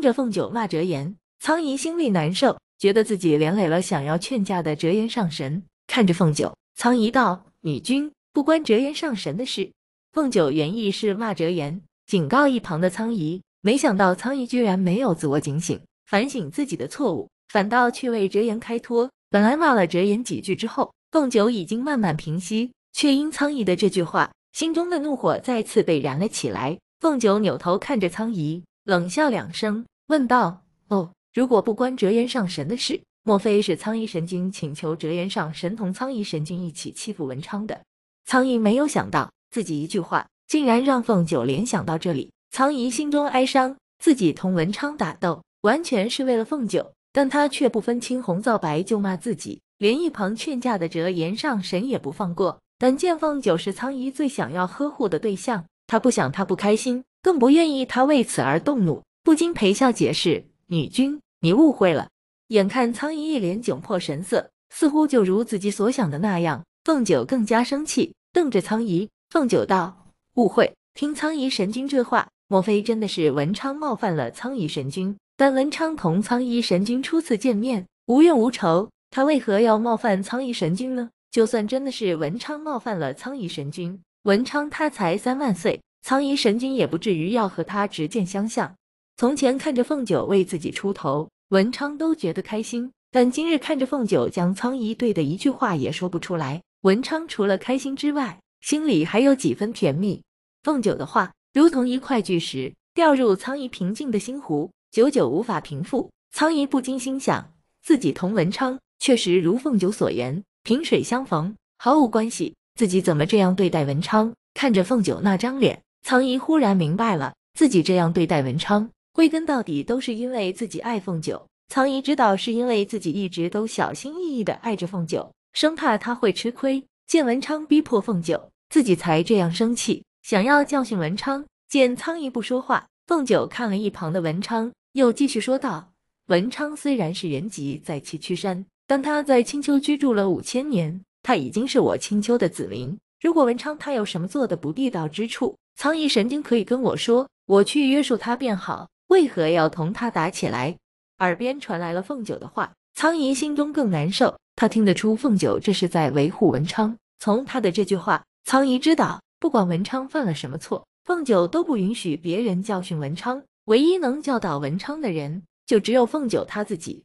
着凤九骂折颜，苍夷心里难受，觉得自己连累了想要劝架的折颜上神。看着凤九，苍夷道：“女君不关折颜上神的事。”凤九原意是骂折颜，警告一旁的苍夷，没想到苍夷居然没有自我警醒、反省自己的错误，反倒去为折颜开脱。本来骂了折颜几句之后，凤九已经慢慢平息，却因苍夷的这句话，心中的怒火再次被燃了起来。凤九扭头看着苍夷，冷笑两声。问道：“哦，如果不关折颜上神的事，莫非是苍夷神君请求折颜上神同苍夷神君一起欺负文昌的？”苍夷没有想到自己一句话竟然让凤九联想到这里。苍夷心中哀伤，自己同文昌打斗完全是为了凤九，但他却不分青红皂白就骂自己，连一旁劝架的折颜上神也不放过。但见凤九是苍夷最想要呵护的对象，他不想他不开心，更不愿意他为此而动怒。不禁陪笑解释：“女君，你误会了。”眼看苍夷一脸窘迫神色，似乎就如自己所想的那样，凤九更加生气，瞪着苍夷。凤九道：“误会？听苍夷神君这话，莫非真的是文昌冒犯了苍夷神君？但文昌同苍夷神君初次见面，无怨无仇，他为何要冒犯苍夷神君呢？就算真的是文昌冒犯了苍夷神君，文昌他才三万岁，苍夷神君也不至于要和他执剑相向。”从前看着凤九为自己出头，文昌都觉得开心。但今日看着凤九将苍姨怼的一句话也说不出来，文昌除了开心之外，心里还有几分甜蜜。凤九的话如同一块巨石掉入苍姨平静的心湖，久久无法平复。苍姨不禁心想，自己同文昌确实如凤九所言，萍水相逢，毫无关系。自己怎么这样对待文昌？看着凤九那张脸，苍姨忽然明白了，自己这样对待文昌。归根到底都是因为自己爱凤九，苍姨知道是因为自己一直都小心翼翼的爱着凤九，生怕他会吃亏。见文昌逼迫凤九，自己才这样生气，想要教训文昌。见苍姨不说话，凤九看了一旁的文昌，又继续说道：“文昌虽然是人籍在崎岖山，但他在青丘居住了五千年，他已经是我青丘的子民。如果文昌他有什么做的不地道之处，苍姨神经可以跟我说，我去约束他便好。”为何要同他打起来？耳边传来了凤九的话，苍姨心中更难受。他听得出凤九这是在维护文昌。从他的这句话，苍姨知道，不管文昌犯了什么错，凤九都不允许别人教训文昌。唯一能教导文昌的人，就只有凤九他自己。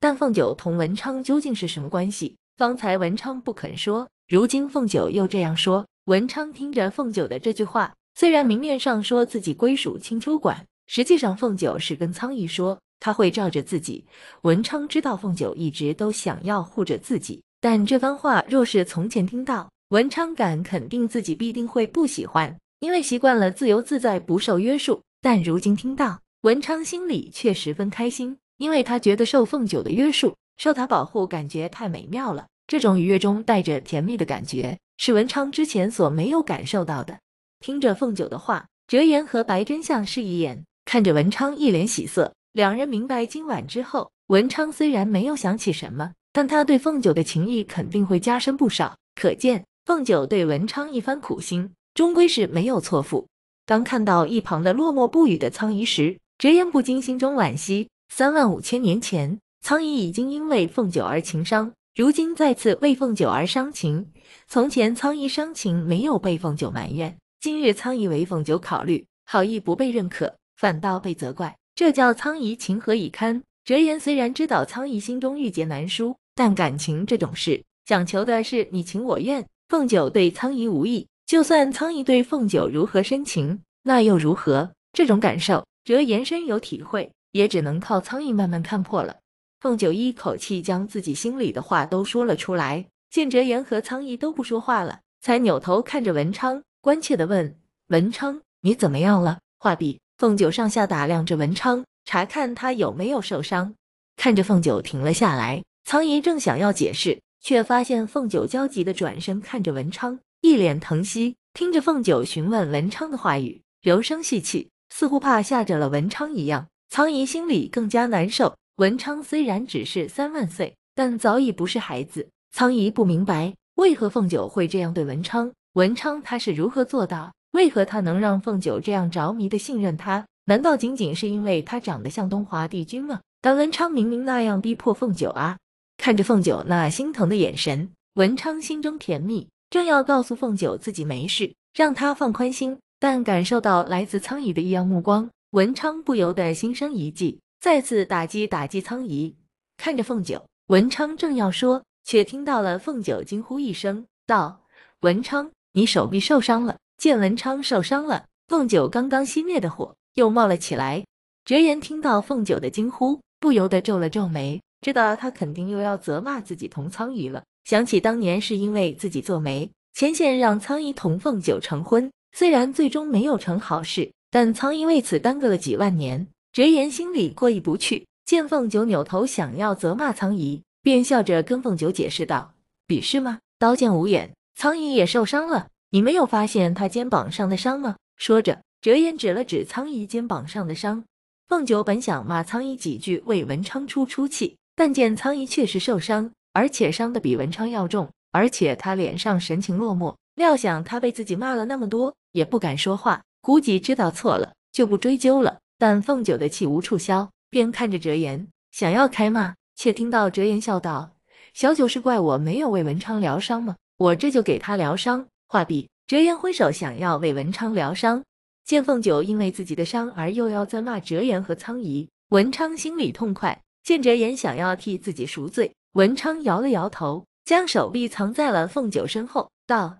但凤九同文昌究竟是什么关系？方才文昌不肯说，如今凤九又这样说。文昌听着凤九的这句话，虽然明面上说自己归属青丘馆。实际上，凤九是跟苍玉说他会罩着自己。文昌知道凤九一直都想要护着自己，但这番话若是从前听到，文昌敢肯定自己必定会不喜欢，因为习惯了自由自在不受约束。但如今听到，文昌心里却十分开心，因为他觉得受凤九的约束，受他保护，感觉太美妙了。这种愉悦中带着甜蜜的感觉，是文昌之前所没有感受到的。听着凤九的话，哲言和白真相视一眼。看着文昌一脸喜色，两人明白今晚之后，文昌虽然没有想起什么，但他对凤九的情谊肯定会加深不少。可见凤九对文昌一番苦心，终归是没有错付。当看到一旁的落寞不语的苍夷时，直言不禁心中惋惜。三万五千年前，苍夷已经因为凤九而情伤，如今再次为凤九而伤情。从前苍夷伤情没有被凤九埋怨，今日苍夷为凤九考虑，好意不被认可。反倒被责怪，这叫苍姨情何以堪？哲言虽然知道苍姨心中郁结难书，但感情这种事，讲求的是你情我愿。凤九对苍姨无意，就算苍姨对凤九如何深情，那又如何？这种感受，哲言深有体会，也只能靠苍夷慢慢看破了。凤九一口气将自己心里的话都说了出来，见哲言和苍夷都不说话了，才扭头看着文昌，关切地问：“文昌，你怎么样了？”画笔。凤九上下打量着文昌，查看他有没有受伤。看着凤九停了下来，苍姨正想要解释，却发现凤九焦急的转身看着文昌，一脸疼惜。听着凤九询问文昌的话语，柔声细气，似乎怕吓着了文昌一样。苍姨心里更加难受。文昌虽然只是三万岁，但早已不是孩子。苍姨不明白为何凤九会这样对文昌，文昌他是如何做到？为何他能让凤九这样着迷的信任他？难道仅仅是因为他长得像东华帝君吗？但文昌明明那样逼迫凤九啊！看着凤九那心疼的眼神，文昌心中甜蜜，正要告诉凤九自己没事，让他放宽心，但感受到来自苍夷的异样目光，文昌不由得心生一计，再次打击打击苍夷。看着凤九，文昌正要说，却听到了凤九惊呼一声：“道，文昌，你手臂受伤了。”见文昌受伤了，凤九刚刚熄灭的火又冒了起来。哲言听到凤九的惊呼，不由得皱了皱眉，知道他肯定又要责骂自己同苍夷了。想起当年是因为自己做媒牵线让苍夷同凤九成婚，虽然最终没有成好事，但苍夷为此耽搁了几万年，哲言心里过意不去。见凤九扭头想要责骂苍夷，便笑着跟凤九解释道：“鄙视吗？刀剑无眼，苍夷也受伤了。”你没有发现他肩膀上的伤吗？说着，折颜指了指苍夷肩膀上的伤。凤九本想骂苍夷几句为文昌出出气，但见苍夷确实受伤，而且伤的比文昌要重，而且他脸上神情落寞，料想他被自己骂了那么多，也不敢说话，估计知道错了就不追究了。但凤九的气无处消，便看着折颜，想要开骂，却听到折颜笑道：“小九是怪我没有为文昌疗伤吗？我这就给他疗伤。”画毕，折颜挥手想要为文昌疗伤，见凤九因为自己的伤而又要再骂折颜和苍夷，文昌心里痛快。见折颜想要替自己赎罪，文昌摇了摇头，将手臂藏在了凤九身后，道：“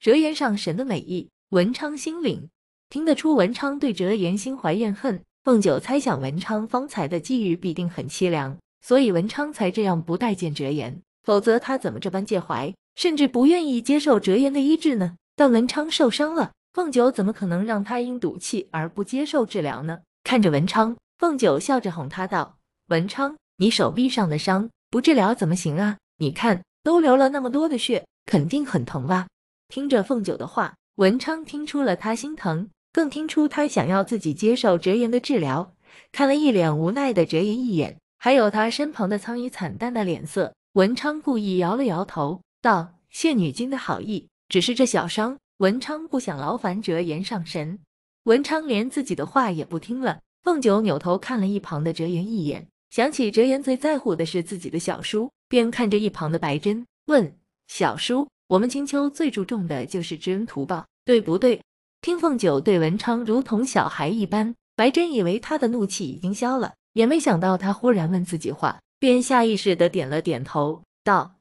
折颜上神的美意，文昌心领。”听得出文昌对折颜心怀怨恨。凤九猜想文昌方才的际遇必定很凄凉，所以文昌才这样不待见折颜，否则他怎么这般介怀？甚至不愿意接受哲言的医治呢？但文昌受伤了，凤九怎么可能让他因赌气而不接受治疗呢？看着文昌，凤九笑着哄他道：“文昌，你手臂上的伤不治疗怎么行啊？你看，都流了那么多的血，肯定很疼吧？”听着凤九的话，文昌听出了他心疼，更听出他想要自己接受哲言的治疗。看了一脸无奈的哲言一眼，还有他身旁的苍蝇惨淡的脸色，文昌故意摇了摇头。道谢女君的好意，只是这小伤，文昌不想劳烦折颜上神。文昌连自己的话也不听了。凤九扭头看了一旁的折颜一眼，想起折颜最在乎的是自己的小叔，便看着一旁的白珍，问：“小叔，我们青丘最注重的就是知恩图报，对不对？”听凤九对文昌如同小孩一般，白珍以为他的怒气已经消了，也没想到他忽然问自己话，便下意识的点了点头，道：“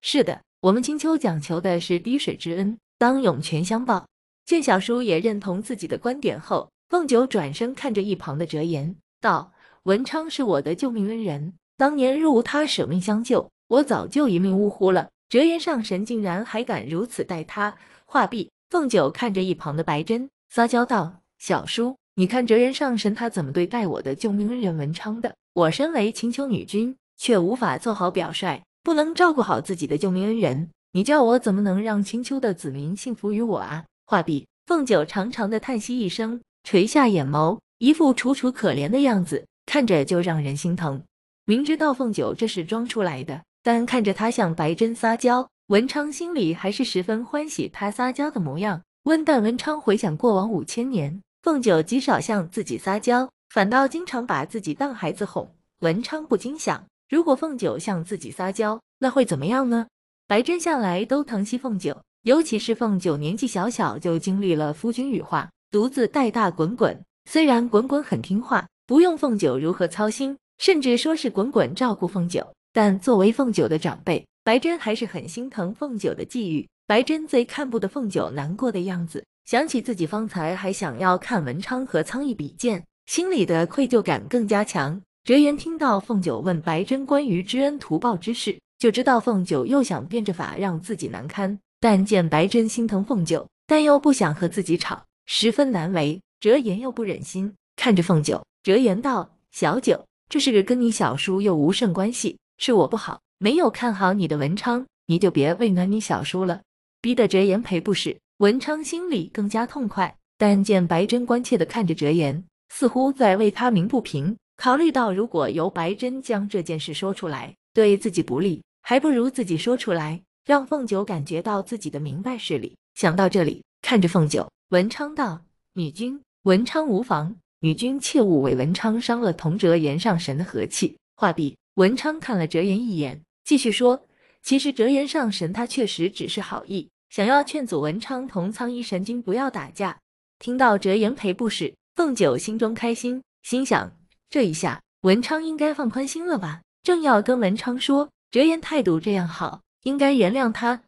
是的。”我们青丘讲求的是滴水之恩，当涌泉相报。见小叔也认同自己的观点后，凤九转身看着一旁的哲言，道：“文昌是我的救命恩人，当年若无他舍命相救，我早就一命呜呼了。哲言上神竟然还敢如此待他。”话毕，凤九看着一旁的白贞，撒娇道：“小叔，你看哲言上神他怎么对待我的救命恩人文昌的？我身为青丘女君，却无法做好表率。”不能照顾好自己的救命恩人，你叫我怎么能让青丘的子民幸福于我啊？画毕，凤九长长的叹息一声，垂下眼眸，一副楚楚可怜的样子，看着就让人心疼。明知道凤九这是装出来的，但看着她向白真撒娇，文昌心里还是十分欢喜她撒娇的模样。温淡文昌回想过往五千年，凤九极少向自己撒娇，反倒经常把自己当孩子哄。文昌不禁想。如果凤九向自己撒娇，那会怎么样呢？白真向来都疼惜凤九，尤其是凤九年纪小小就经历了夫君羽化，独自带大滚滚。虽然滚滚很听话，不用凤九如何操心，甚至说是滚滚照顾凤九，但作为凤九的长辈，白真还是很心疼凤九的际遇。白真最看不得凤九难过的样子，想起自己方才还想要看文昌和苍翼比剑，心里的愧疚感更加强。哲言听到凤九问白贞关于知恩图报之事，就知道凤九又想变着法让自己难堪。但见白贞心疼凤九，但又不想和自己吵，十分难为。哲言又不忍心看着凤九，哲言道：“小九，这是个跟你小叔又无甚关系，是我不好，没有看好你的文昌，你就别为难你小叔了。”逼得哲言赔不是，文昌心里更加痛快。但见白贞关切的看着哲言，似乎在为他鸣不平。考虑到如果由白珍将这件事说出来，对自己不利，还不如自己说出来，让凤九感觉到自己的明白事理。想到这里，看着凤九，文昌道：“女君，文昌无妨，女君切勿为文昌伤了同哲言上神的和气。”话毕，文昌看了哲言一眼，继续说：“其实哲言上神他确实只是好意，想要劝阻文昌同苍衣神君不要打架。”听到哲言赔不是，凤九心中开心，心想。这一下，文昌应该放宽心了吧？正要跟文昌说，哲言态度这样好，应该原谅他。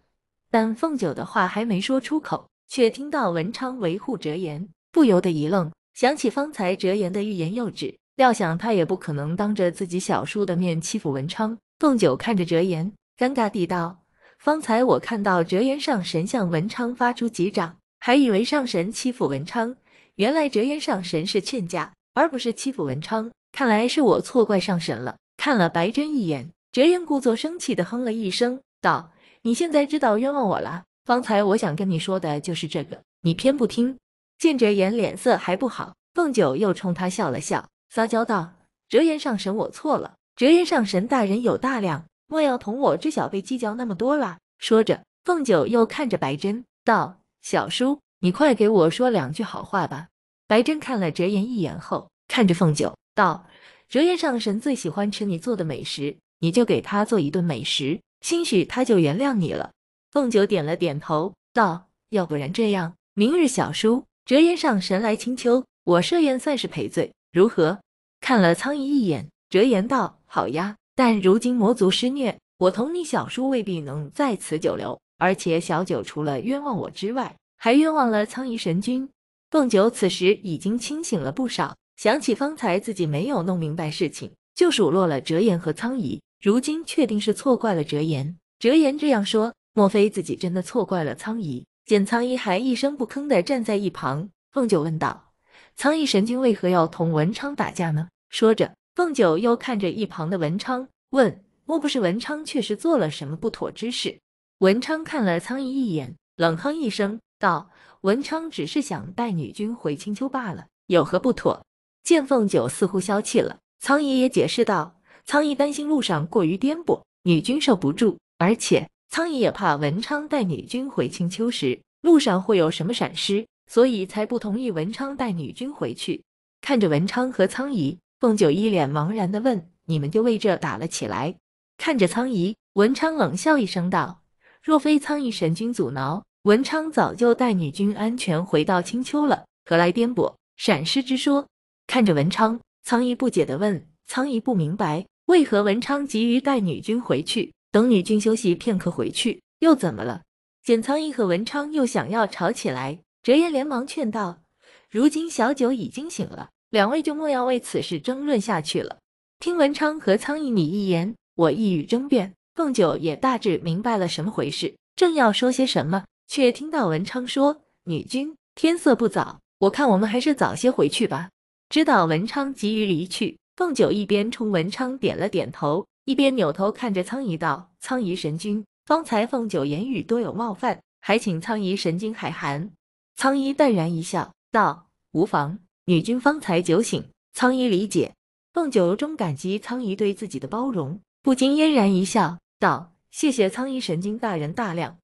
但凤九的话还没说出口，却听到文昌维护哲言，不由得一愣，想起方才哲言的欲言又止，料想他也不可能当着自己小叔的面欺负文昌。凤九看着哲言，尴尬地道：“方才我看到哲言上神向文昌发出几掌，还以为上神欺负文昌，原来哲言上神是劝架。”而不是欺负文昌，看来是我错怪上神了。看了白真一眼，哲人故作生气的哼了一声，道：“你现在知道冤枉我了。方才我想跟你说的就是这个，你偏不听。”见哲言脸色还不好，凤九又冲他笑了笑，撒娇道：“折颜上神，我错了。折颜上神大人有大量，莫要同我这小辈计较那么多了。”说着，凤九又看着白真，道：“小叔，你快给我说两句好话吧。”白真看了折颜一眼后，看着凤九道：“折颜上神最喜欢吃你做的美食，你就给他做一顿美食，兴许他就原谅你了。”凤九点了点头道：“要不然这样，明日小叔折颜上神来青丘，我设宴算是赔罪，如何？”看了苍夷一眼，折言道：“好呀，但如今魔族施虐，我同你小叔未必能在此久留，而且小九除了冤枉我之外，还冤枉了苍夷神君。”凤九此时已经清醒了不少，想起方才自己没有弄明白事情，就数落了折颜和苍夷。如今确定是错怪了折颜。折颜这样说，莫非自己真的错怪了苍夷？见苍夷还一声不吭地站在一旁，凤九问道：“苍夷神君为何要同文昌打架呢？”说着，凤九又看着一旁的文昌问：“莫不是文昌确实做了什么不妥之事？”文昌看了苍夷一眼，冷哼一声道。文昌只是想带女君回青丘罢了，有何不妥？见凤九似乎消气了，苍爷也解释道：“苍姨担心路上过于颠簸，女君受不住，而且苍姨也怕文昌带女君回青丘时，路上会有什么闪失，所以才不同意文昌带女君回去。”看着文昌和苍姨，凤九一脸茫然的问：“你们就为这打了起来？”看着苍姨，文昌冷笑一声道：“若非苍姨神君阻挠。”文昌早就带女君安全回到青丘了，何来颠簸闪失之说？看着文昌，苍翼不解地问：“苍翼不明白为何文昌急于带女君回去？等女君休息片刻回去又怎么了？”见苍翼和文昌又想要吵起来，哲言连忙劝道：“如今小九已经醒了，两位就莫要为此事争论下去了。”听文昌和苍翼你一言我一语争辩，凤九也大致明白了什么回事，正要说些什么。却听到文昌说：“女君，天色不早，我看我们还是早些回去吧。”知道文昌急于离去，凤九一边冲文昌点了点头，一边扭头看着苍夷道：“苍夷神君，方才凤九言语多有冒犯，还请苍夷神君海涵。”苍夷淡然一笑，道：“无妨，女君方才酒醒，苍夷理解。”凤九终感激苍夷对自己的包容，不禁嫣然一笑，道：“谢谢苍夷神君大人大量。”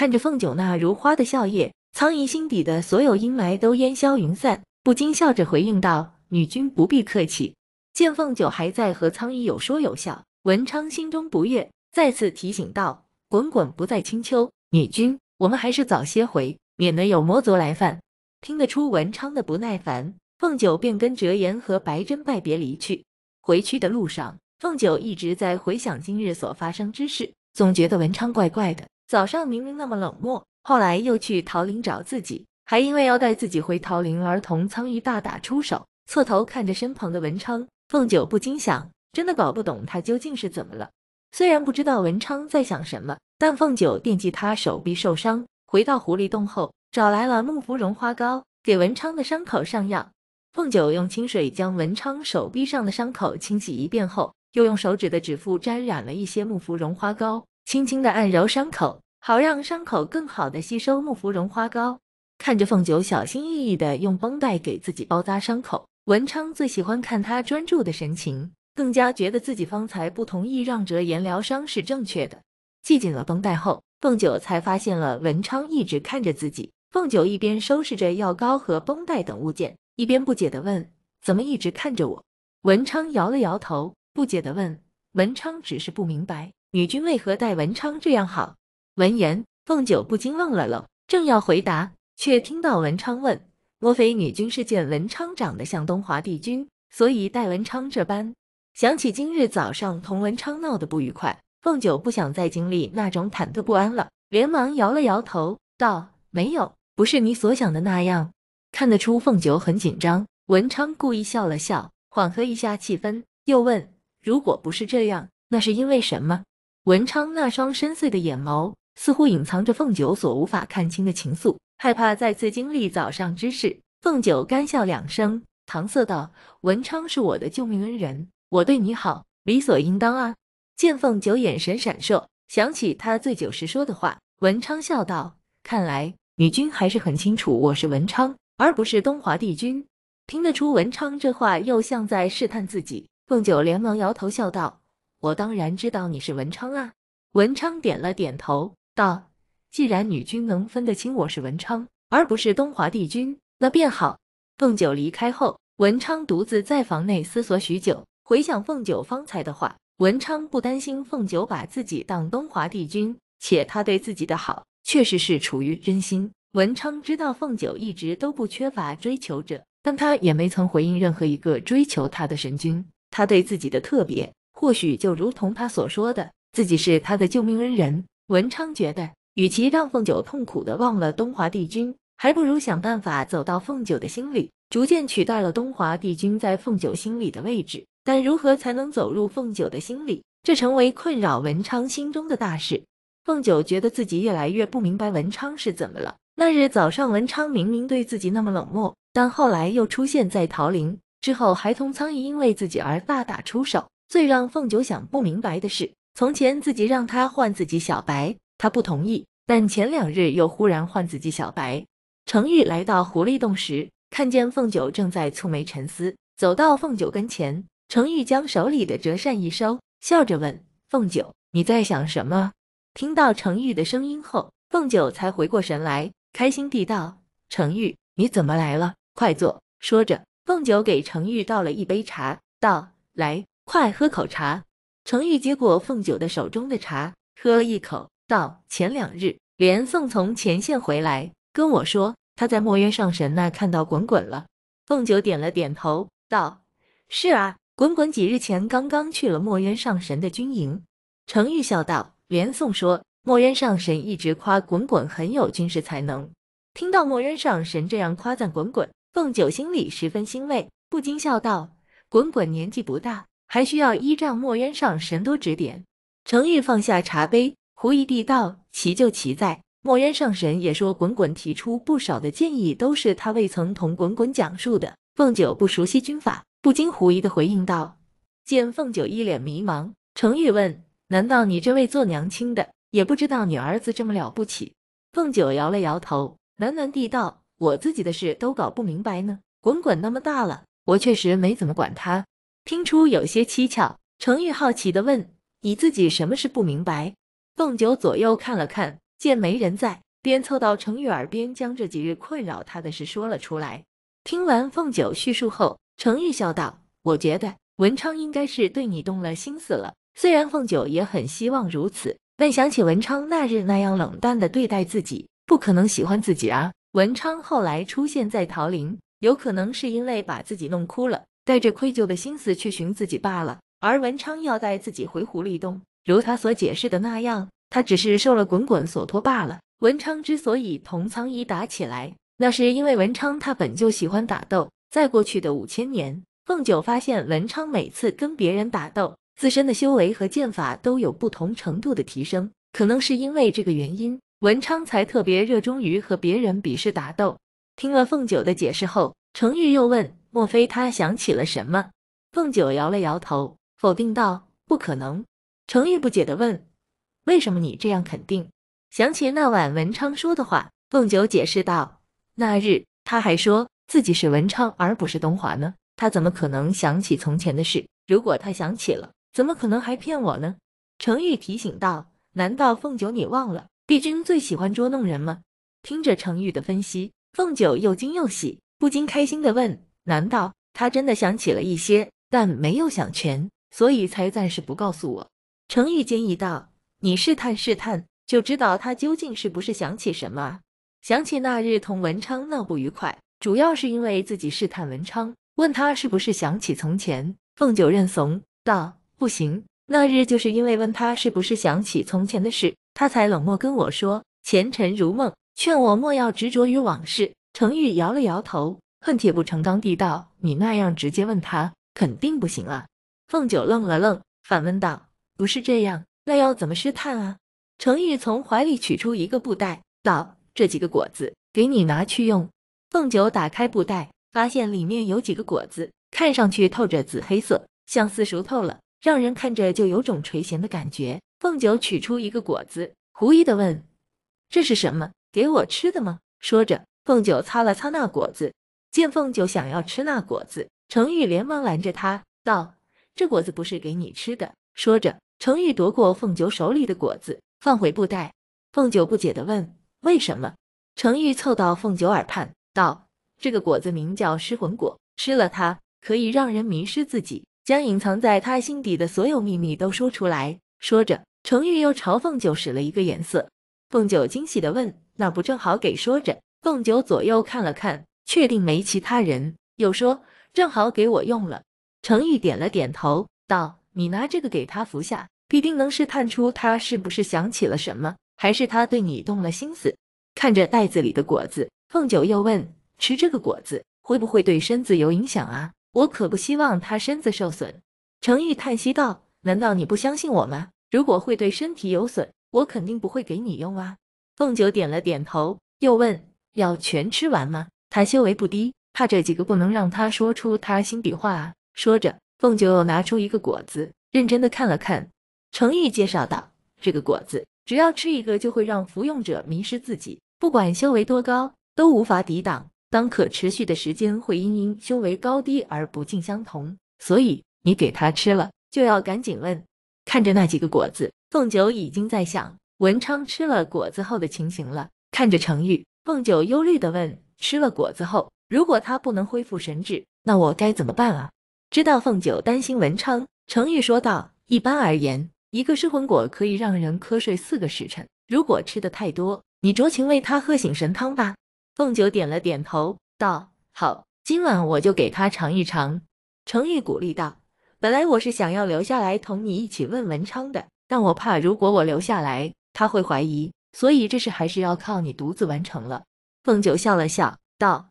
看着凤九那如花的笑靥，苍蝇心底的所有阴霾都烟消云散，不禁笑着回应道：“女君不必客气。”见凤九还在和苍蝇有说有笑，文昌心中不悦，再次提醒道：“滚滚不在青丘，女君，我们还是早些回，免得有魔族来犯。”听得出文昌的不耐烦，凤九便跟哲言和白真拜别离去。回去的路上，凤九一直在回想今日所发生之事，总觉得文昌怪怪的。早上明明那么冷漠，后来又去桃林找自己，还因为要带自己回桃林儿童仓，玉大打出手。侧头看着身旁的文昌，凤九不禁想，真的搞不懂他究竟是怎么了。虽然不知道文昌在想什么，但凤九惦记他手臂受伤，回到狐狸洞后，找来了木芙蓉花膏，给文昌的伤口上药。凤九用清水将文昌手臂上的伤口清洗一遍后，又用手指的指腹沾染了一些木芙蓉花膏。轻轻的按揉伤口，好让伤口更好的吸收木芙蓉花膏。看着凤九小心翼翼的用绷带给自己包扎伤口，文昌最喜欢看他专注的神情，更加觉得自己方才不同意让哲言疗伤是正确的。系紧了绷带后，凤九才发现了文昌一直看着自己。凤九一边收拾着药膏和绷带等物件，一边不解的问：“怎么一直看着我？”文昌摇了摇头，不解的问：“文昌只是不明白。”女君为何待文昌这样好？闻言，凤九不禁愣了愣，正要回答，却听到文昌问：“莫非女君是见文昌长得像东华帝君，所以待文昌这般？”想起今日早上同文昌闹得不愉快，凤九不想再经历那种忐忑不安了，连忙摇了摇头，道：“没有，不是你所想的那样。”看得出凤九很紧张，文昌故意笑了笑，缓和一下气氛，又问：“如果不是这样，那是因为什么？”文昌那双深邃的眼眸，似乎隐藏着凤九所无法看清的情愫。害怕再次经历早上之事，凤九干笑两声，搪塞道：“文昌是我的救命恩人，我对你好，理所应当啊。”见凤九眼神闪烁，想起他醉酒时说的话，文昌笑道：“看来女君还是很清楚我是文昌，而不是东华帝君。”听得出文昌这话又像在试探自己。凤九连忙摇头，笑道。我当然知道你是文昌啊！文昌点了点头，道：“既然女君能分得清我是文昌，而不是东华帝君，那便好。”凤九离开后，文昌独自在房内思索许久，回想凤九方才的话。文昌不担心凤九把自己当东华帝君，且他对自己的好确实是出于真心。文昌知道凤九一直都不缺乏追求者，但他也没曾回应任何一个追求他的神君。他对自己的特别。或许就如同他所说的，自己是他的救命恩人。文昌觉得，与其让凤九痛苦的忘了东华帝君，还不如想办法走到凤九的心里，逐渐取代了东华帝君在凤九心里的位置。但如何才能走入凤九的心里，这成为困扰文昌心中的大事。凤九觉得自己越来越不明白文昌是怎么了。那日早上，文昌明明对自己那么冷漠，但后来又出现在桃林，之后还同苍蝇因为自己而大打出手。最让凤九想不明白的是，从前自己让他换自己小白，他不同意；但前两日又忽然换自己小白。程玉来到狐狸洞时，看见凤九正在蹙眉沉思，走到凤九跟前，程玉将手里的折扇一收，笑着问凤九：“你在想什么？”听到程玉的声音后，凤九才回过神来，开心地道：“程玉，你怎么来了？快坐。”说着，凤九给程玉倒了一杯茶，道：“来。”快喝口茶。程昱接过凤九的手中的茶，喝了一口，道：“前两日，连宋从前线回来，跟我说他在墨渊上神那看到滚滚了。”凤九点了点头，道：“是啊，滚滚几日前刚刚去了墨渊上神的军营。”程昱笑道：“连宋说墨渊上神一直夸滚滚很有军事才能。”听到墨渊上神这样夸赞滚滚，凤九心里十分欣慰，不禁笑道：“滚滚年纪不大。”还需要依仗墨渊上神多指点。程昱放下茶杯，狐疑地道：“奇就奇在墨渊上神也说，滚滚提出不少的建议，都是他未曾同滚滚讲述的。”凤九不熟悉军法，不禁狐疑地回应道：“见凤九一脸迷茫，程昱问：难道你这位做娘亲的，也不知道你儿子这么了不起？”凤九摇了摇头，喃喃地道：“我自己的事都搞不明白呢，滚滚那么大了，我确实没怎么管他。”听出有些蹊跷，程玉好奇的问：“你自己什么事不明白？”凤九左右看了看，见没人在，便凑到程玉耳边，将这几日困扰他的事说了出来。听完凤九叙述后，程玉笑道：“我觉得文昌应该是对你动了心思了。”虽然凤九也很希望如此，但想起文昌那日那样冷淡的对待自己，不可能喜欢自己啊。文昌后来出现在桃林，有可能是因为把自己弄哭了。带着愧疚的心思去寻自己罢了。而文昌要带自己回狐狸洞，如他所解释的那样，他只是受了滚滚所托罢了。文昌之所以同苍蝇打起来，那是因为文昌他本就喜欢打斗。在过去的五千年，凤九发现文昌每次跟别人打斗，自身的修为和剑法都有不同程度的提升，可能是因为这个原因，文昌才特别热衷于和别人比试打斗。听了凤九的解释后，程玉又问。莫非他想起了什么？凤九摇了摇头，否定道：“不可能。”程玉不解地问：“为什么你这样肯定？”想起那晚文昌说的话，凤九解释道：“那日他还说自己是文昌，而不是东华呢。他怎么可能想起从前的事？如果他想起了，怎么可能还骗我呢？”程玉提醒道：“难道凤九你忘了，帝君最喜欢捉弄人吗？”听着程玉的分析，凤九又惊又喜，不禁开心地问。难道他真的想起了一些，但没有想全，所以才暂时不告诉我？程玉坚疑道：“你试探试探，就知道他究竟是不是想起什么。”想起那日同文昌闹不愉快，主要是因为自己试探文昌，问他是不是想起从前。凤九认怂道：“不行，那日就是因为问他是不是想起从前的事，他才冷漠跟我说‘前尘如梦’，劝我莫要执着于往事。”程玉摇了摇头。恨铁不成钢地道：“你那样直接问他，肯定不行啊！”凤九愣了愣，反问道：“不是这样，那要怎么试探啊？”程毅从怀里取出一个布袋，道：“这几个果子给你拿去用。”凤九打开布袋，发现里面有几个果子，看上去透着紫黑色，像似熟透了，让人看着就有种垂涎的感觉。凤九取出一个果子，狐疑的问：“这是什么？给我吃的吗？”说着，凤九擦了擦那果子。见凤九想要吃那果子，程玉连忙拦着他道：“这果子不是给你吃的。”说着，程玉夺过凤九手里的果子，放回布袋。凤九不解地问：“为什么？”程玉凑到凤九耳畔道：“这个果子名叫失魂果，吃了它可以让人迷失自己，将隐藏在他心底的所有秘密都说出来。”说着，程玉又朝凤九使了一个眼色。凤九惊喜地问：“那不正好给说着？”凤九左右看了看。确定没其他人？又说正好给我用了。程玉点了点头，道：“你拿这个给他服下，必定能试探出他是不是想起了什么，还是他对你动了心思。”看着袋子里的果子，凤九又问：“吃这个果子会不会对身子有影响啊？我可不希望他身子受损。”程玉叹息道：“难道你不相信我吗？如果会对身体有损，我肯定不会给你用啊。”凤九点了点头，又问：“要全吃完吗？”他修为不低，怕这几个不能让他说出他心底话。说着，凤九又拿出一个果子，认真的看了看。程玉介绍道：“这个果子，只要吃一个，就会让服用者迷失自己，不管修为多高，都无法抵挡。当可持续的时间会因因修为高低而不尽相同。所以你给他吃了，就要赶紧问。”看着那几个果子，凤九已经在想文昌吃了果子后的情形了。看着程玉，凤九忧虑的问。吃了果子后，如果他不能恢复神智，那我该怎么办啊？知道凤九担心文昌，程玉说道：“一般而言，一个失魂果可以让人瞌睡四个时辰。如果吃的太多，你酌情为他喝醒神汤吧。”凤九点了点头，道：“好，今晚我就给他尝一尝。”程玉鼓励道：“本来我是想要留下来同你一起问文昌的，但我怕如果我留下来，他会怀疑，所以这事还是要靠你独自完成了。”凤九笑了笑，道：“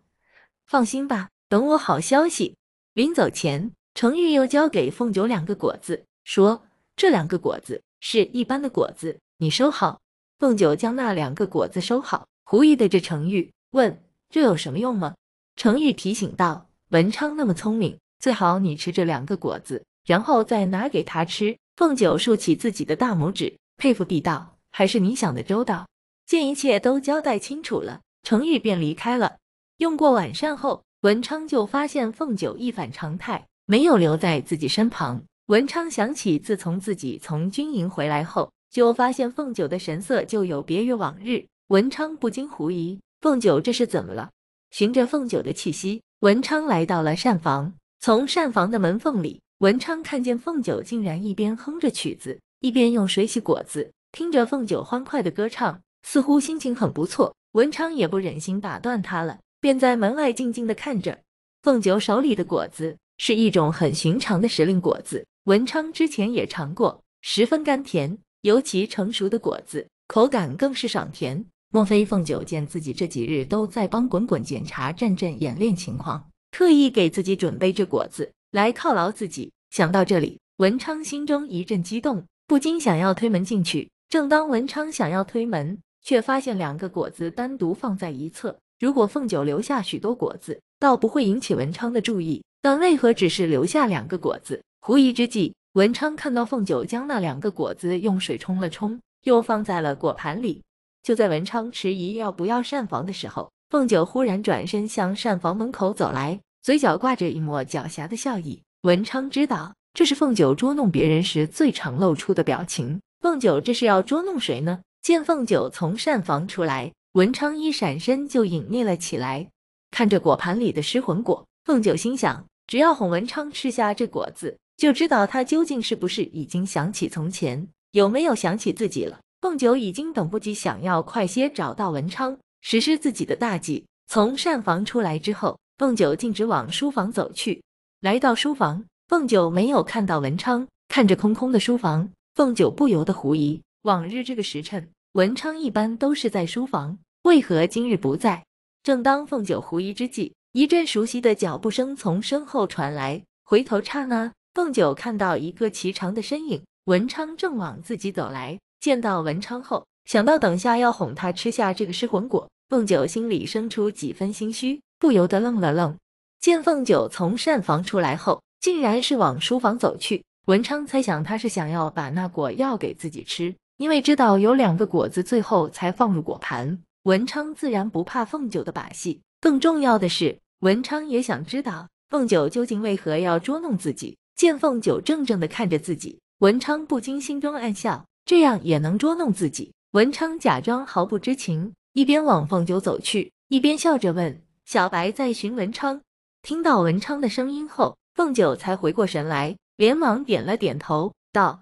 放心吧，等我好消息。”临走前，程玉又交给凤九两个果子，说：“这两个果子是一般的果子，你收好。”凤九将那两个果子收好，狐疑的着程玉问：“这有什么用吗？”程玉提醒道：“文昌那么聪明，最好你吃这两个果子，然后再拿给他吃。”凤九竖起自己的大拇指，佩服地道：“还是你想的周到。”见一切都交代清楚了。程昱便离开了。用过晚膳后，文昌就发现凤九一反常态，没有留在自己身旁。文昌想起，自从自己从军营回来后，就发现凤九的神色就有别于往日。文昌不禁狐疑：凤九这是怎么了？循着凤九的气息，文昌来到了膳房。从膳房的门缝里，文昌看见凤九竟然一边哼着曲子，一边用水洗果子。听着凤九欢快的歌唱，似乎心情很不错。文昌也不忍心打断他了，便在门外静静的看着。凤九手里的果子是一种很寻常的时令果子，文昌之前也尝过，十分甘甜。尤其成熟的果子，口感更是爽甜。莫非凤九见自己这几日都在帮滚滚检查战阵演练情况，特意给自己准备这果子来犒劳自己？想到这里，文昌心中一阵激动，不禁想要推门进去。正当文昌想要推门，却发现两个果子单独放在一侧。如果凤九留下许多果子，倒不会引起文昌的注意，但为何只是留下两个果子？狐疑之际，文昌看到凤九将那两个果子用水冲了冲，又放在了果盘里。就在文昌迟疑要不要膳房的时候，凤九忽然转身向膳房门口走来，嘴角挂着一抹狡黠的笑意。文昌知道，这是凤九捉弄别人时最常露出的表情。凤九这是要捉弄谁呢？见凤九从膳房出来，文昌一闪身就隐匿了起来。看着果盘里的失魂果，凤九心想，只要哄文昌吃下这果子，就知道他究竟是不是已经想起从前，有没有想起自己了。凤九已经等不及，想要快些找到文昌，实施自己的大计。从膳房出来之后，凤九径直往书房走去。来到书房，凤九没有看到文昌，看着空空的书房，凤九不由得狐疑。往日这个时辰，文昌一般都是在书房，为何今日不在？正当凤九狐疑之际，一阵熟悉的脚步声从身后传来。回头刹那，凤九看到一个颀长的身影，文昌正往自己走来。见到文昌后，想到等下要哄他吃下这个失魂果，凤九心里生出几分心虚，不由得愣了愣。见凤九从膳房出来后，竟然是往书房走去。文昌猜想他是想要把那果药给自己吃。因为知道有两个果子，最后才放入果盘。文昌自然不怕凤九的把戏，更重要的是，文昌也想知道凤九究竟为何要捉弄自己。见凤九怔怔地看着自己，文昌不禁心中暗笑，这样也能捉弄自己。文昌假装毫不知情，一边往凤九走去，一边笑着问：“小白在寻文昌？”听到文昌的声音后，凤九才回过神来，连忙点了点头，道。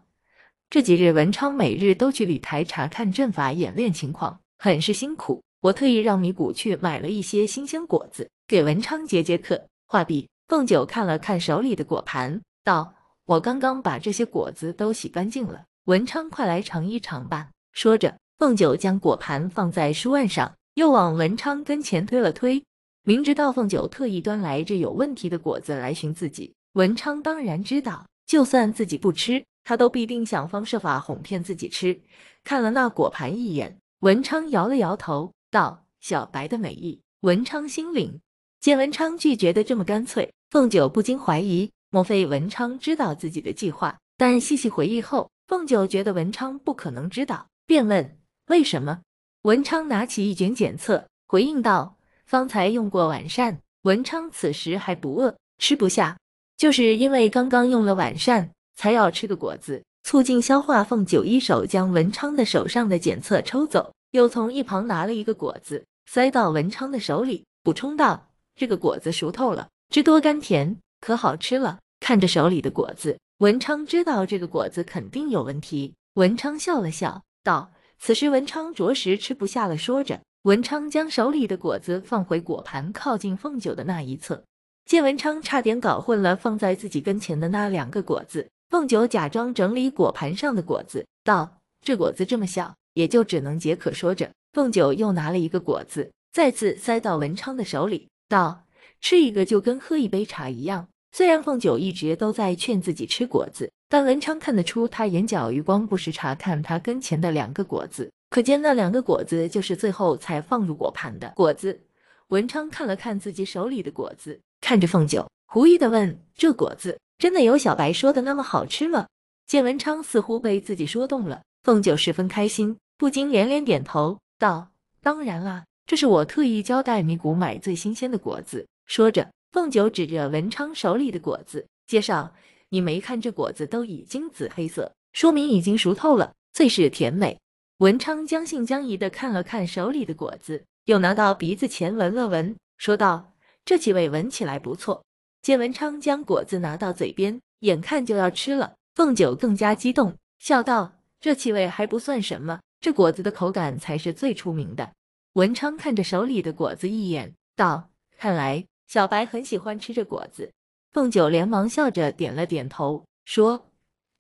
这几日，文昌每日都去旅台查看阵法演练情况，很是辛苦。我特意让米谷去买了一些新鲜果子，给文昌解解渴。画毕，凤九看了看手里的果盘，道：“我刚刚把这些果子都洗干净了，文昌快来尝一尝吧。”说着，凤九将果盘放在书案上，又往文昌跟前推了推。明知道凤九特意端来这有问题的果子来寻自己，文昌当然知道，就算自己不吃。他都必定想方设法哄骗自己吃。看了那果盘一眼，文昌摇了摇头，道：“小白的美意，文昌心领。”见文昌拒绝得这么干脆，凤九不禁怀疑，莫非文昌知道自己的计划？但细细回忆后，凤九觉得文昌不可能知道，便问：“为什么？”文昌拿起一卷检测，回应道：“方才用过晚膳，文昌此时还不饿，吃不下，就是因为刚刚用了晚膳。”才要吃个果子促进消化，凤九一手将文昌的手上的检测抽走，又从一旁拿了一个果子塞到文昌的手里，补充道：“这个果子熟透了，汁多甘甜，可好吃了。”看着手里的果子，文昌知道这个果子肯定有问题。文昌笑了笑，道：“此时文昌着实吃不下了。”说着，文昌将手里的果子放回果盘靠近凤九的那一侧。见文昌差点搞混了放在自己跟前的那两个果子。凤九假装整理果盘上的果子，道：“这果子这么小，也就只能解渴。”说着，凤九又拿了一个果子，再次塞到文昌的手里，道：“吃一个就跟喝一杯茶一样。”虽然凤九一直都在劝自己吃果子，但文昌看得出他眼角余光不时查看他跟前的两个果子，可见那两个果子就是最后才放入果盘的果子。文昌看了看自己手里的果子，看着凤九，狐疑的问：“这果子？”真的有小白说的那么好吃吗？见文昌似乎被自己说动了，凤九十分开心，不禁连连点头道：“当然啦，这是我特意交代米谷买最新鲜的果子。”说着，凤九指着文昌手里的果子，介绍：“你没看这果子都已经紫黑色，说明已经熟透了，最是甜美。”文昌将信将疑的看了看手里的果子，又拿到鼻子前闻了闻，说道：“这气味闻起来不错。”谢文昌将果子拿到嘴边，眼看就要吃了。凤九更加激动，笑道：“这气味还不算什么，这果子的口感才是最出名的。”文昌看着手里的果子一眼，道：“看来小白很喜欢吃这果子。”凤九连忙笑着点了点头，说：“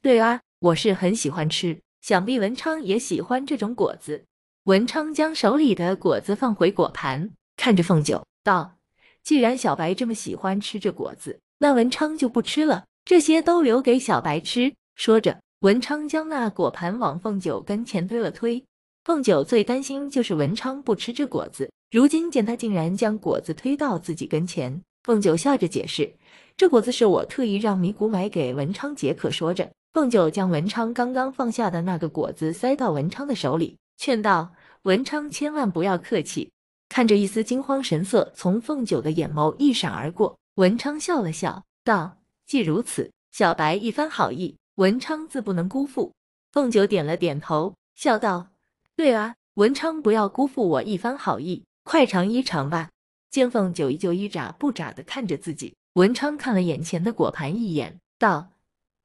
对啊，我是很喜欢吃。想必文昌也喜欢这种果子。”文昌将手里的果子放回果盘，看着凤九，道。既然小白这么喜欢吃这果子，那文昌就不吃了，这些都留给小白吃。说着，文昌将那果盘往凤九跟前推了推。凤九最担心就是文昌不吃这果子，如今见他竟然将果子推到自己跟前，凤九笑着解释，这果子是我特意让米谷买给文昌解渴。说着，凤九将文昌刚刚放下的那个果子塞到文昌的手里，劝道：“文昌千万不要客气。”看着一丝惊慌神色从凤九的眼眸一闪而过，文昌笑了笑，道：“既如此，小白一番好意，文昌自不能辜负。”凤九点了点头，笑道：“对啊，文昌不要辜负我一番好意，快尝一尝吧。”见凤九依旧一眨不眨的看着自己，文昌看了眼前的果盘一眼，道：“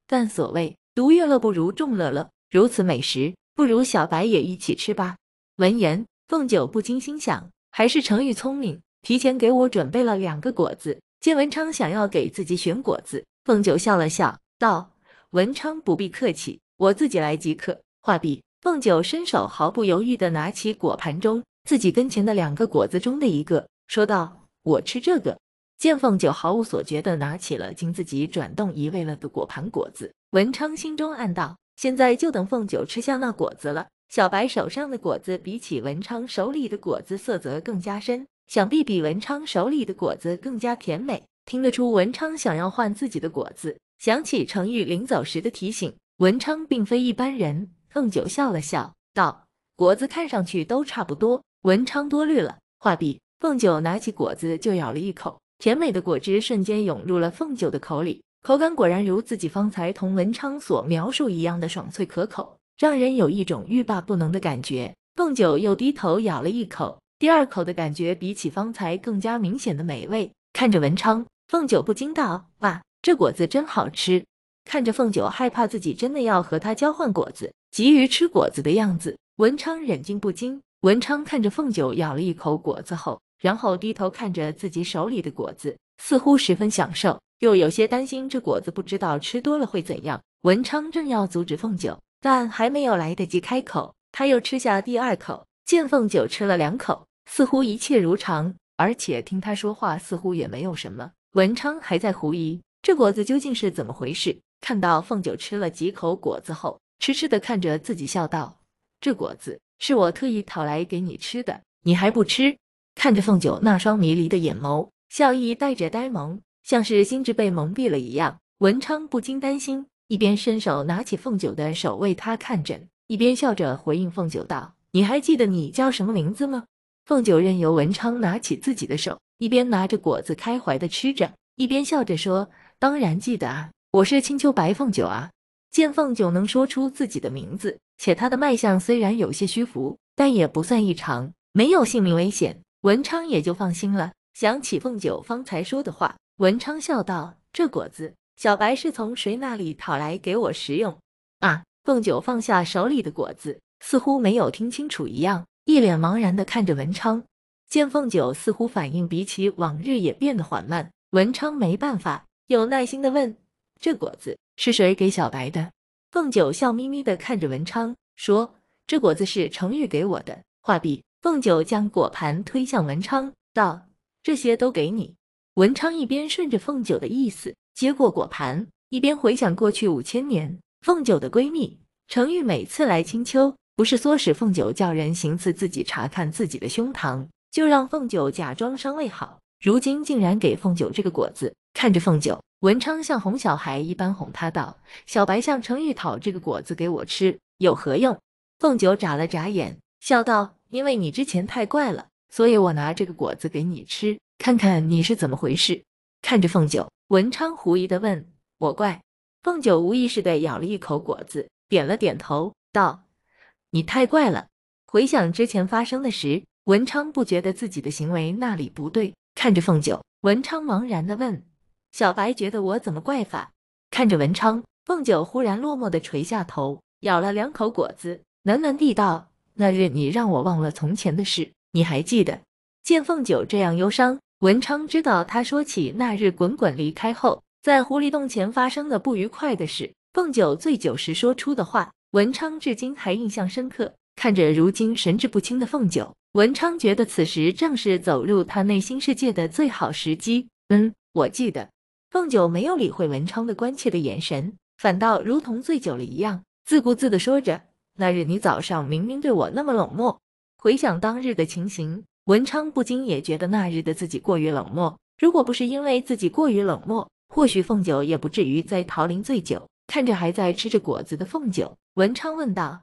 但所谓独乐乐不如众乐乐，如此美食，不如小白也一起吃吧。”闻言，凤九不禁心想。还是成玉聪明，提前给我准备了两个果子。见文昌想要给自己选果子，凤九笑了笑道：“文昌不必客气，我自己来即可。”话毕，凤九伸手毫不犹豫地拿起果盘中自己跟前的两个果子中的一个，说道：“我吃这个。”见凤九毫无所觉地拿起了经自己转动移位了的果盘果子，文昌心中暗道：现在就等凤九吃下那果子了。小白手上的果子，比起文昌手里的果子，色泽更加深，想必比文昌手里的果子更加甜美。听得出文昌想要换自己的果子，想起程昱临走时的提醒，文昌并非一般人。凤九笑了笑，道：“果子看上去都差不多，文昌多虑了。”画毕，凤九拿起果子就咬了一口，甜美的果汁瞬间涌入了凤九的口里，口感果然如自己方才同文昌所描述一样的爽脆可口。让人有一种欲罢不能的感觉。凤九又低头咬了一口，第二口的感觉比起方才更加明显的美味。看着文昌，凤九不禁道：“哇，这果子真好吃！”看着凤九害怕自己真的要和他交换果子，急于吃果子的样子，文昌忍俊不禁。文昌看着凤九咬了一口果子后，然后低头看着自己手里的果子，似乎十分享受，又有些担心这果子不知道吃多了会怎样。文昌正要阻止凤九。但还没有来得及开口，他又吃下第二口。见凤九吃了两口，似乎一切如常，而且听他说话，似乎也没有什么。文昌还在狐疑这果子究竟是怎么回事。看到凤九吃了几口果子后，痴痴的看着自己，笑道：“这果子是我特意讨来给你吃的，你还不吃？”看着凤九那双迷离的眼眸，笑意带着呆萌，像是心智被蒙蔽了一样。文昌不禁担心。一边伸手拿起凤九的手为他看诊，一边笑着回应凤九道：“你还记得你叫什么名字吗？”凤九任由文昌拿起自己的手，一边拿着果子开怀的吃着，一边笑着说：“当然记得啊，我是青丘白凤九啊。”见凤九能说出自己的名字，且他的脉象虽然有些虚浮，但也不算异常，没有性命危险，文昌也就放心了。想起凤九方才说的话，文昌笑道：“这果子。”小白是从谁那里讨来给我食用？啊！凤九放下手里的果子，似乎没有听清楚一样，一脸茫然的看着文昌。见凤九似乎反应比起往日也变得缓慢，文昌没办法，有耐心的问：“这果子是谁给小白的？”凤九笑眯眯的看着文昌，说：“这果子是程玉给我的。”话毕，凤九将果盘推向文昌，道：“这些都给你。”文昌一边顺着凤九的意思。接过果盘，一边回想过去五千年，凤九的闺蜜程玉每次来青丘，不是唆使凤九叫人行刺自己查看自己的胸膛，就让凤九假装伤未好。如今竟然给凤九这个果子，看着凤九，文昌像哄小孩一般哄她道：“小白向程玉讨这个果子给我吃，有何用？”凤九眨了眨眼，笑道：“因为你之前太怪了，所以我拿这个果子给你吃，看看你是怎么回事。”看着凤九。文昌狐疑地问：“我怪凤九，无意识地咬了一口果子，点了点头，道：‘你太怪了。’回想之前发生的事，文昌不觉得自己的行为那里不对，看着凤九，文昌茫然地问：‘小白觉得我怎么怪法？’看着文昌，凤九忽然落寞地垂下头，咬了两口果子，喃喃地道：‘那日你让我忘了从前的事，你还记得？’见凤九这样忧伤。”文昌知道，他说起那日滚滚离开后，在狐狸洞前发生的不愉快的事，凤九醉酒时说出的话，文昌至今还印象深刻。看着如今神志不清的凤九，文昌觉得此时正是走入他内心世界的最好时机。嗯，我记得。凤九没有理会文昌的关切的眼神，反倒如同醉酒了一样，自顾自地说着：“那日你早上明明对我那么冷漠。”回想当日的情形。文昌不禁也觉得那日的自己过于冷漠，如果不是因为自己过于冷漠，或许凤九也不至于在桃林醉酒。看着还在吃着果子的凤九，文昌问道：“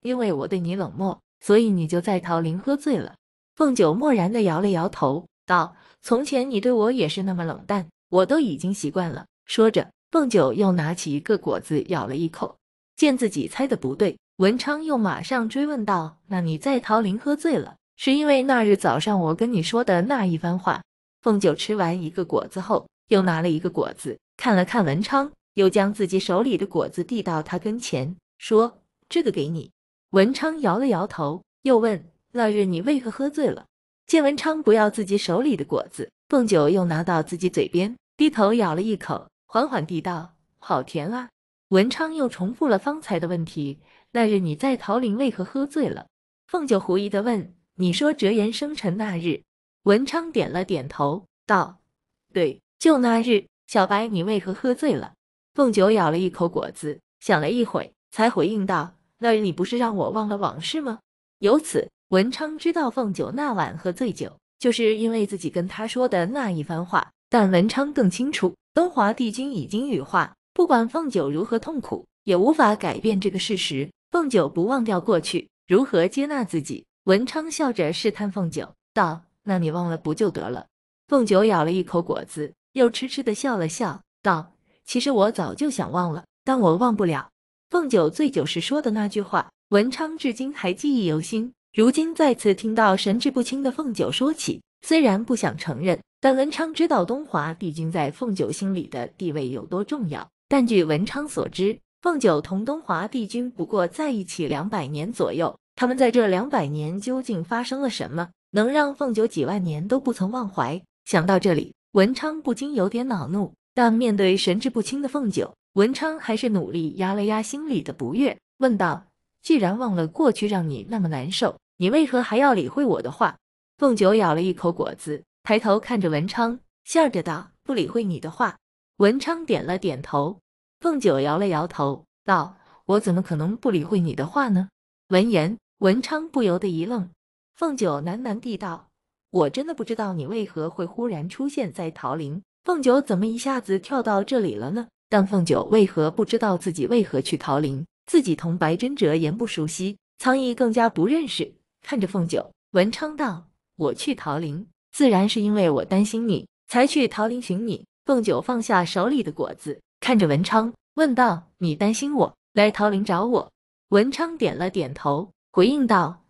因为我对你冷漠，所以你就在桃林喝醉了？”凤九漠然的摇了摇头，道：“从前你对我也是那么冷淡，我都已经习惯了。”说着，凤九又拿起一个果子咬了一口。见自己猜的不对，文昌又马上追问道：“那你在桃林喝醉了？”是因为那日早上我跟你说的那一番话。凤九吃完一个果子后，又拿了一个果子，看了看文昌，又将自己手里的果子递到他跟前，说：“这个给你。”文昌摇了摇头，又问：“那日你为何喝醉了？”见文昌不要自己手里的果子，凤九又拿到自己嘴边，低头咬了一口，缓缓地道：“好甜啊。”文昌又重复了方才的问题：“那日你在桃林为何喝醉了？”凤九狐疑地问。你说哲言生辰那日，文昌点了点头，道：“对，就那日。”小白，你为何喝醉了？凤九咬了一口果子，想了一会，才回应道：“那你不是让我忘了往事吗？”由此，文昌知道凤九那晚喝醉酒，就是因为自己跟他说的那一番话。但文昌更清楚，东华帝君已经羽化，不管凤九如何痛苦，也无法改变这个事实。凤九不忘掉过去，如何接纳自己？文昌笑着试探凤九道：“那你忘了不就得了？”凤九咬了一口果子，又痴痴地笑了笑道：“其实我早就想忘了，但我忘不了。”凤九醉酒时说的那句话，文昌至今还记忆犹新。如今再次听到神志不清的凤九说起，虽然不想承认，但文昌知道东华帝君在凤九心里的地位有多重要。但据文昌所知，凤九同东华帝君不过在一起两百年左右。他们在这两百年究竟发生了什么，能让凤九几万年都不曾忘怀？想到这里，文昌不禁有点恼怒，但面对神志不清的凤九，文昌还是努力压了压心里的不悦，问道：“既然忘了过去，让你那么难受，你为何还要理会我的话？”凤九咬了一口果子，抬头看着文昌，笑着道：“不理会你的话。”文昌点了点头，凤九摇了摇头，道：“我怎么可能不理会你的话呢？”闻言。文昌不由得一愣，凤九喃喃地道：“我真的不知道你为何会忽然出现在桃林，凤九怎么一下子跳到这里了呢？但凤九为何不知道自己为何去桃林？自己同白真哲言不熟悉，苍翼更加不认识。看着凤九，文昌道：‘我去桃林，自然是因为我担心你，才去桃林寻你。’凤九放下手里的果子，看着文昌问道：‘你担心我来桃林找我？’文昌点了点头。”回应道，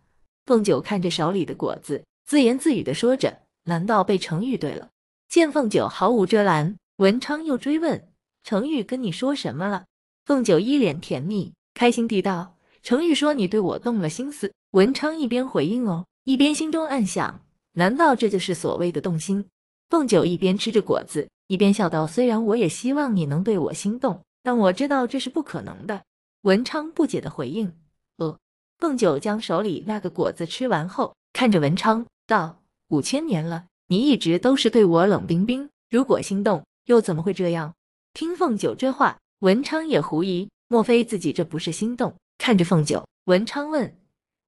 凤九看着手里的果子，自言自语的说着：“难道被程玉对了？”见凤九毫无遮拦，文昌又追问：“程玉跟你说什么了？”凤九一脸甜蜜开心地道：“程玉说你对我动了心思。”文昌一边回应“哦”，一边心中暗想：“难道这就是所谓的动心？”凤九一边吃着果子，一边笑道：“虽然我也希望你能对我心动，但我知道这是不可能的。”文昌不解的回应：“呃。”凤九将手里那个果子吃完后，看着文昌道：“五千年了，你一直都是对我冷冰冰。如果心动，又怎么会这样？”听凤九这话，文昌也狐疑，莫非自己这不是心动？看着凤九，文昌问：“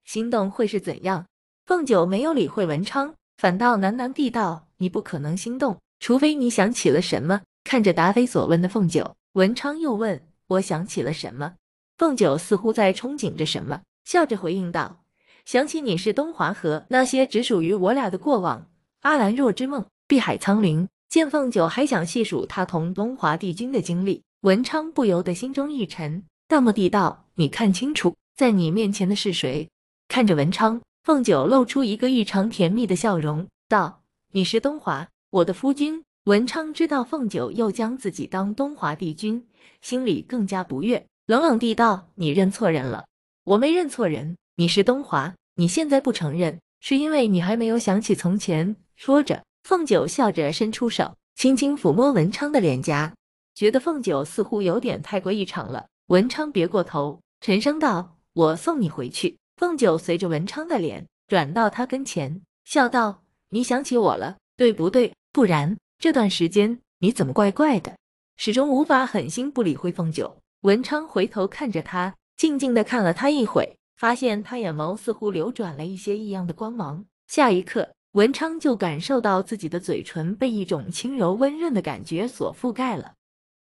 心动会是怎样？”凤九没有理会文昌，反倒喃喃地道：“你不可能心动，除非你想起了什么。”看着答非所问的凤九，文昌又问：“我想起了什么？”凤九似乎在憧憬着什么。笑着回应道：“想起你是东华和那些只属于我俩的过往，阿兰若之梦，碧海苍灵。”见凤九还想细数他同东华帝君的经历，文昌不由得心中一沉。淡漠地道：“你看清楚，在你面前的是谁？”看着文昌，凤九露出一个异常甜蜜的笑容，道：“你是东华，我的夫君。”文昌知道凤九又将自己当东华帝君，心里更加不悦，冷冷地道：“你认错人了。”我没认错人，你是东华。你现在不承认，是因为你还没有想起从前。说着，凤九笑着伸出手，轻轻抚摸文昌的脸颊。觉得凤九似乎有点太过异常了。文昌别过头，沉声道：“我送你回去。”凤九随着文昌的脸转到他跟前，笑道：“你想起我了，对不对？不然这段时间你怎么怪怪的？始终无法狠心不理会凤九。”文昌回头看着他。静静的看了他一会，发现他眼眸似乎流转了一些异样的光芒。下一刻，文昌就感受到自己的嘴唇被一种轻柔温润的感觉所覆盖了。